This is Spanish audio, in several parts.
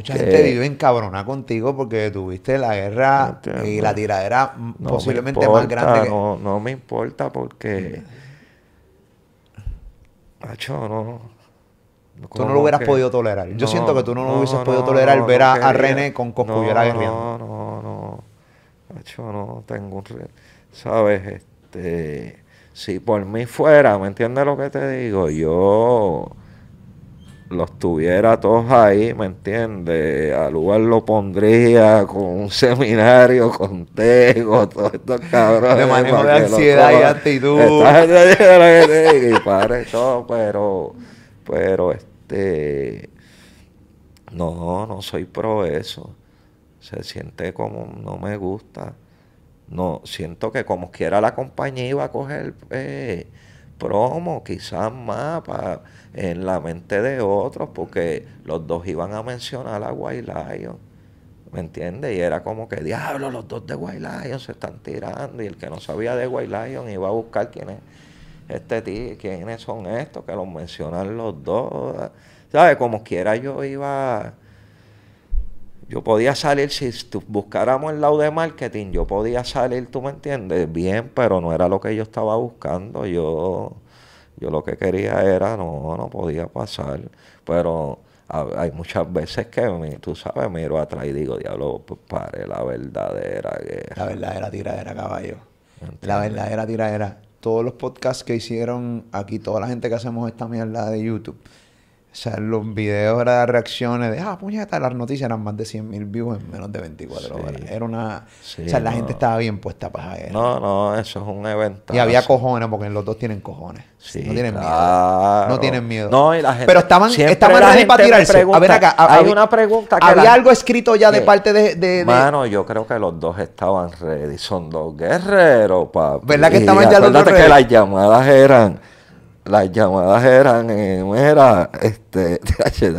mucha gente vive encabronada contigo porque tuviste la guerra y la tiradera posiblemente más grande. Que... No, no me importa porque. Macho, no. Tú no lo hubieras podido tolerar. Yo siento que tú no lo hubieses podido tolerar ver a, René con Coscullera guerreando. No, no, no. Hacho, no tengo un. ¿Sabes? Este. Si por mí fuera, ¿me entiendes lo que te digo? Yo los tuviera todos ahí, ¿me entiendes? Al lugar lo pondría con un seminario, con tego, todos estos cabrones. De manejo de ansiedad y actitud. y para todo, pero, pero este, no, no soy pro eso. Se siente como, no me gusta. No, siento que como quiera la compañía iba a coger, eh, promo, quizás más para, en la mente de otros, porque los dos iban a mencionar a Lion ¿Me entiendes? Y era como que, diablo, los dos de Lion se están tirando. Y el que no sabía de Lion iba a buscar quién es este tío, quiénes son estos, que los mencionan los dos. ¿Sabes? Como quiera yo iba yo podía salir, si buscáramos el lado de marketing, yo podía salir, tú me entiendes, bien, pero no era lo que yo estaba buscando. Yo, yo lo que quería era, no, no podía pasar. Pero hay muchas veces que, tú sabes, miro atrás y digo, diablo, pues pare la verdadera guerra. La verdadera tiradera, caballo. La verdadera tiradera. Todos los podcasts que hicieron aquí, toda la gente que hacemos esta mierda de YouTube o sea, los videos eran reacciones de, ah, puñeta, las noticias eran más de mil views en menos de 24 horas. Era una... o sea, la gente estaba bien puesta para eso. No, no, eso es un evento. Y había cojones, porque los dos tienen cojones. Sí, no tienen miedo. No tienen miedo. No, y la gente... Pero estaban, estaban ready para tirarse. Pregunta, a ver acá. hay una pregunta ¿Había algo escrito ya de parte de, de, Mano, yo creo que los dos estaban ready. Son dos guerreros, papi. ¿Verdad que estaban ya los dos que las llamadas eran las llamadas eran, era, eh, este,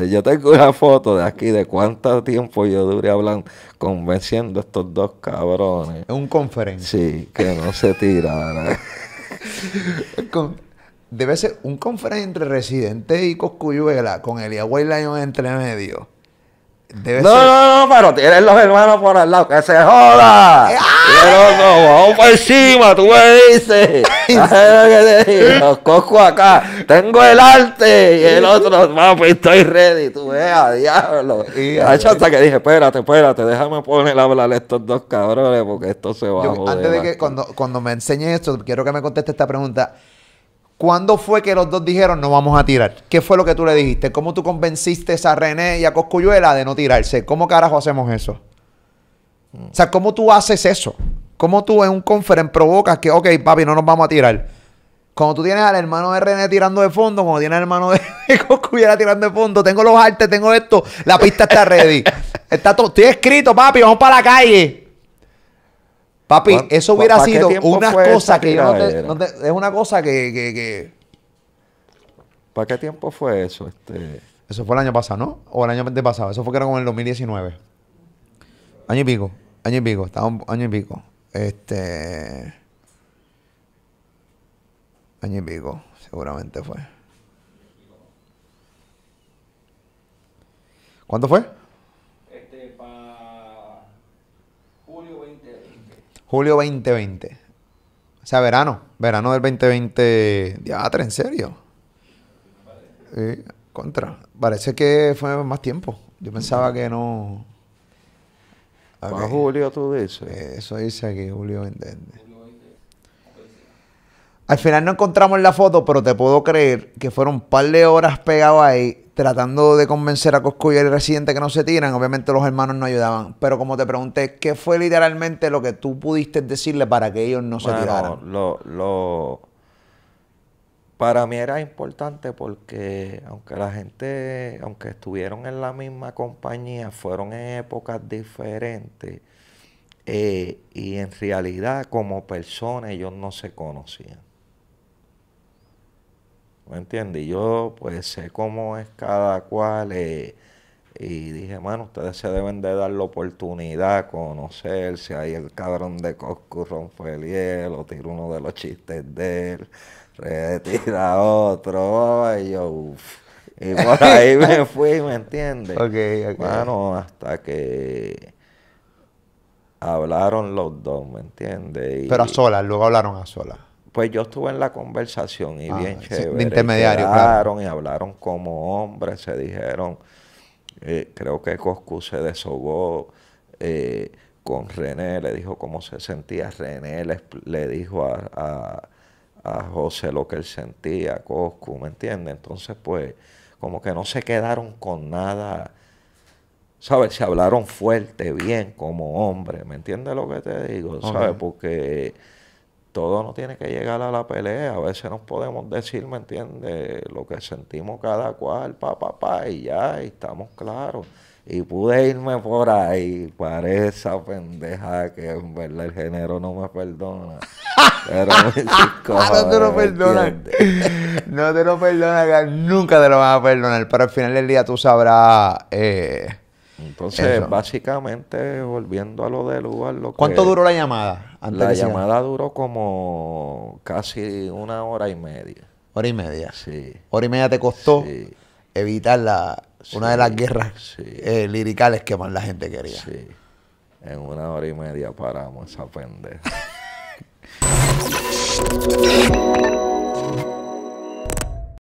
yo tengo una foto de aquí de cuánto tiempo yo duré hablando, convenciendo a estos dos cabrones. un conference. Sí, que no se tirara. Debe ser un conferencia entre Residente y Coscuyuela con el White Lion entre medio no, no, no, pero tienes los hermanos por al lado, que se joda. Pero no, vamos por encima, tú me dices. los cojo acá, tengo el arte. Y el otro, papi, estoy ready. Tú veas, diablo. Ah, hasta que dije, espérate, espérate, déjame poner a hablar a estos dos cabrones, porque esto se va a joder Antes de que, cuando, cuando me enseñes esto, quiero que me conteste esta pregunta. ¿Cuándo fue que los dos dijeron no vamos a tirar? ¿Qué fue lo que tú le dijiste? ¿Cómo tú convenciste a René y a Coscuyuela de no tirarse? ¿Cómo carajo hacemos eso? O sea, ¿cómo tú haces eso? ¿Cómo tú en un conference provocas que, ok, papi, no nos vamos a tirar? Cuando tú tienes al hermano de René tirando de fondo, cuando tienes al hermano de Coscuyuela tirando de fondo, tengo los artes, tengo esto, la pista está ready. está todo, estoy escrito, papi, vamos para la calle. Papi, eso hubiera sido una cosa que Es una cosa que... ¿Para qué tiempo fue eso? Este? Eso fue el año pasado, ¿no? O el año pasado. Eso fue que era como el 2019. Año y pico. Año y pico. Estaba un año y pico. Este... Año y pico, seguramente fue. ¿Cuánto fue? Este, para julio 2020 julio 2020. O sea, verano. Verano del 2020. Diatra, en serio. Sí, contra. Parece que fue más tiempo. Yo pensaba que no. Okay. julio todo eso. Eso dice aquí, Julio 2020. Al final no encontramos la foto, pero te puedo creer que fueron un par de horas pegado ahí tratando de convencer a Coscu y el residente que no se tiran, obviamente los hermanos no ayudaban. Pero como te pregunté, ¿qué fue literalmente lo que tú pudiste decirle para que ellos no se tiraran? Lo, Para mí era importante porque aunque la gente, aunque estuvieron en la misma compañía, fueron en épocas diferentes eh, y en realidad como personas ellos no se conocían. ¿Me entiendes? Y yo pues sé cómo es cada cual. Eh, y dije, mano, ustedes se deben de dar la oportunidad, a conocerse. Ahí el cabrón de Coscu rompe el hielo, uno de los chistes de él, retira otro. y yo, Y por ahí me fui, ¿me entiendes? Okay, hasta que hablaron los dos, ¿me entiendes? Pero a solas, luego hablaron a solas. Pues yo estuve en la conversación y ah, bien chévere. De intermediario, hablaron y hablaron como hombres, se dijeron. Eh, creo que Coscu se desahogó eh, con René, le dijo cómo se sentía. René le, dijo a, José lo que él sentía, Coscu, ¿me entiendes? Entonces, pues, como que no se quedaron con nada. ¿Sabes? Se hablaron fuerte, bien, como hombre. ¿Me entiendes lo que te digo? ¿Sabes? Porque todo no tiene que llegar a la pelea, a veces nos podemos decir, ¿me entiendes? Lo que sentimos cada cual, pa, pa, pa, y ya, y estamos claros. Y pude irme por ahí para esa pendeja que en verdad el género no me perdona. Pero ah, no te lo perdonan. no te lo perdonan, nunca te lo vas a perdonar. Pero al final del día tú sabrás. Eh entonces, básicamente, volviendo a lo del lugar. Lo ¿Cuánto duró la llamada? la llamada duró como casi una hora y media. ¿Hora y media? Sí. ¿Hora y media te costó evitar la, una de las guerras eh, liricales que más la gente quería? Sí. En una hora y media paramos esa pendeja.